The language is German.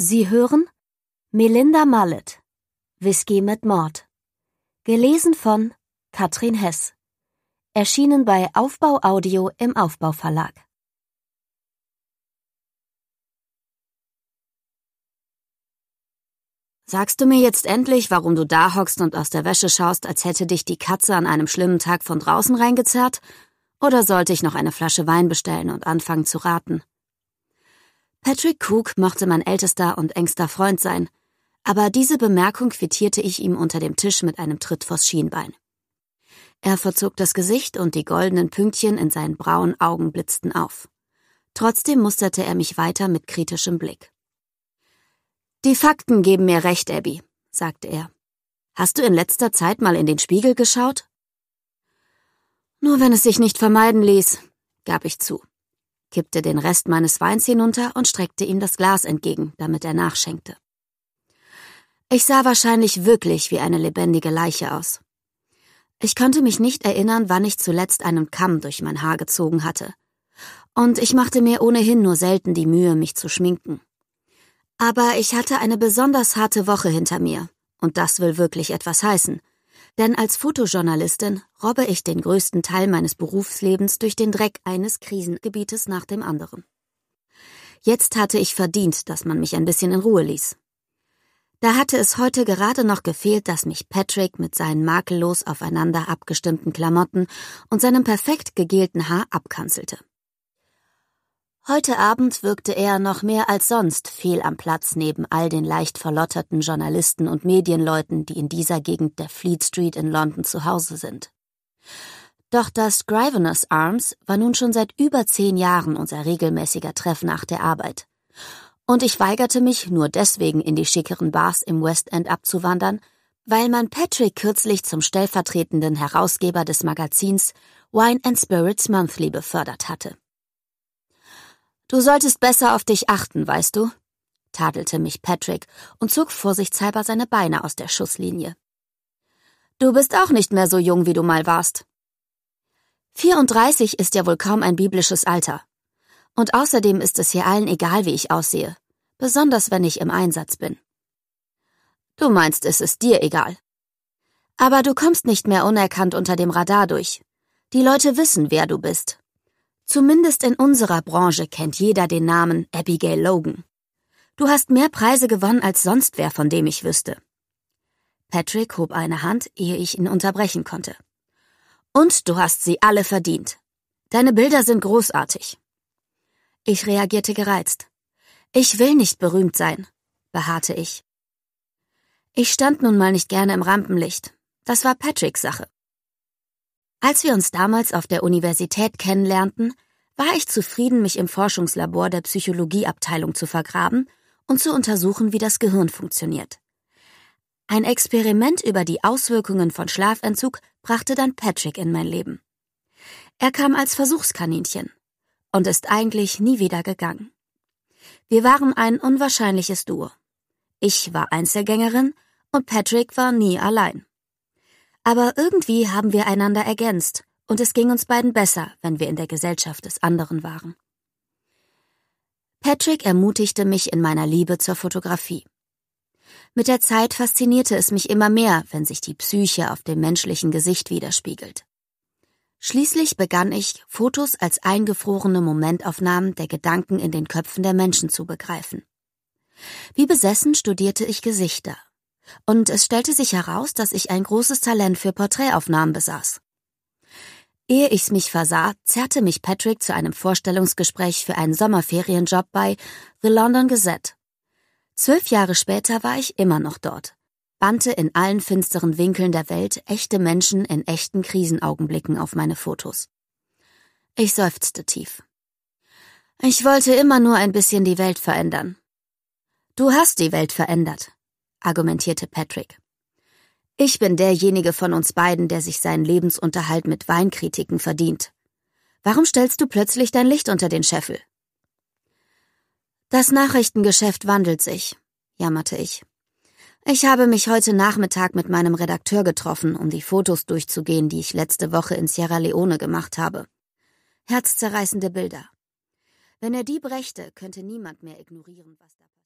Sie hören Melinda Mallet Whisky mit Mord. Gelesen von Katrin Hess. Erschienen bei Aufbau Audio im Aufbau Verlag. Sagst du mir jetzt endlich, warum du da hockst und aus der Wäsche schaust, als hätte dich die Katze an einem schlimmen Tag von draußen reingezerrt? Oder sollte ich noch eine Flasche Wein bestellen und anfangen zu raten? Patrick Cook mochte mein ältester und engster Freund sein, aber diese Bemerkung quittierte ich ihm unter dem Tisch mit einem Tritt vors Schienbein. Er verzog das Gesicht und die goldenen Pünktchen in seinen braunen Augen blitzten auf. Trotzdem musterte er mich weiter mit kritischem Blick. Die Fakten geben mir recht, Abby, sagte er. Hast du in letzter Zeit mal in den Spiegel geschaut? Nur wenn es sich nicht vermeiden ließ, gab ich zu kippte den Rest meines Weins hinunter und streckte ihm das Glas entgegen, damit er nachschenkte. Ich sah wahrscheinlich wirklich wie eine lebendige Leiche aus. Ich konnte mich nicht erinnern, wann ich zuletzt einen Kamm durch mein Haar gezogen hatte. Und ich machte mir ohnehin nur selten die Mühe, mich zu schminken. Aber ich hatte eine besonders harte Woche hinter mir, und das will wirklich etwas heißen, denn als Fotojournalistin robbe ich den größten Teil meines Berufslebens durch den Dreck eines Krisengebietes nach dem anderen. Jetzt hatte ich verdient, dass man mich ein bisschen in Ruhe ließ. Da hatte es heute gerade noch gefehlt, dass mich Patrick mit seinen makellos aufeinander abgestimmten Klamotten und seinem perfekt gegelten Haar abkanzelte. Heute Abend wirkte er noch mehr als sonst fehl am Platz neben all den leicht verlotterten Journalisten und Medienleuten, die in dieser Gegend der Fleet Street in London zu Hause sind. Doch das Scriveners Arms war nun schon seit über zehn Jahren unser regelmäßiger Treff nach der Arbeit. Und ich weigerte mich nur deswegen in die schickeren Bars im West End abzuwandern, weil man Patrick kürzlich zum stellvertretenden Herausgeber des Magazins Wine and Spirits Monthly befördert hatte. Du solltest besser auf dich achten, weißt du? tadelte mich Patrick und zog vorsichtshalber seine Beine aus der Schusslinie. Du bist auch nicht mehr so jung, wie du mal warst. 34 ist ja wohl kaum ein biblisches Alter. Und außerdem ist es hier allen egal, wie ich aussehe, besonders wenn ich im Einsatz bin. Du meinst, es ist dir egal. Aber du kommst nicht mehr unerkannt unter dem Radar durch. Die Leute wissen, wer du bist. Zumindest in unserer Branche kennt jeder den Namen Abigail Logan. Du hast mehr Preise gewonnen als sonst wer, von dem ich wüsste. Patrick hob eine Hand, ehe ich ihn unterbrechen konnte. Und du hast sie alle verdient. Deine Bilder sind großartig. Ich reagierte gereizt. Ich will nicht berühmt sein, beharrte ich. Ich stand nun mal nicht gerne im Rampenlicht. Das war Patricks Sache. Als wir uns damals auf der Universität kennenlernten, war ich zufrieden, mich im Forschungslabor der Psychologieabteilung zu vergraben und zu untersuchen, wie das Gehirn funktioniert. Ein Experiment über die Auswirkungen von Schlafentzug brachte dann Patrick in mein Leben. Er kam als Versuchskaninchen und ist eigentlich nie wieder gegangen. Wir waren ein unwahrscheinliches Duo. Ich war Einzelgängerin und Patrick war nie allein. Aber irgendwie haben wir einander ergänzt, und es ging uns beiden besser, wenn wir in der Gesellschaft des anderen waren. Patrick ermutigte mich in meiner Liebe zur Fotografie. Mit der Zeit faszinierte es mich immer mehr, wenn sich die Psyche auf dem menschlichen Gesicht widerspiegelt. Schließlich begann ich, Fotos als eingefrorene Momentaufnahmen der Gedanken in den Köpfen der Menschen zu begreifen. Wie besessen studierte ich Gesichter und es stellte sich heraus, dass ich ein großes Talent für Porträtaufnahmen besaß. Ehe ich's mich versah, zerrte mich Patrick zu einem Vorstellungsgespräch für einen Sommerferienjob bei The London Gazette. Zwölf Jahre später war ich immer noch dort, bannte in allen finsteren Winkeln der Welt echte Menschen in echten Krisenaugenblicken auf meine Fotos. Ich seufzte tief. Ich wollte immer nur ein bisschen die Welt verändern. Du hast die Welt verändert, argumentierte Patrick. Ich bin derjenige von uns beiden, der sich seinen Lebensunterhalt mit Weinkritiken verdient. Warum stellst du plötzlich dein Licht unter den Scheffel? Das Nachrichtengeschäft wandelt sich, jammerte ich. Ich habe mich heute Nachmittag mit meinem Redakteur getroffen, um die Fotos durchzugehen, die ich letzte Woche in Sierra Leone gemacht habe. Herzzerreißende Bilder. Wenn er die brächte, könnte niemand mehr ignorieren, was da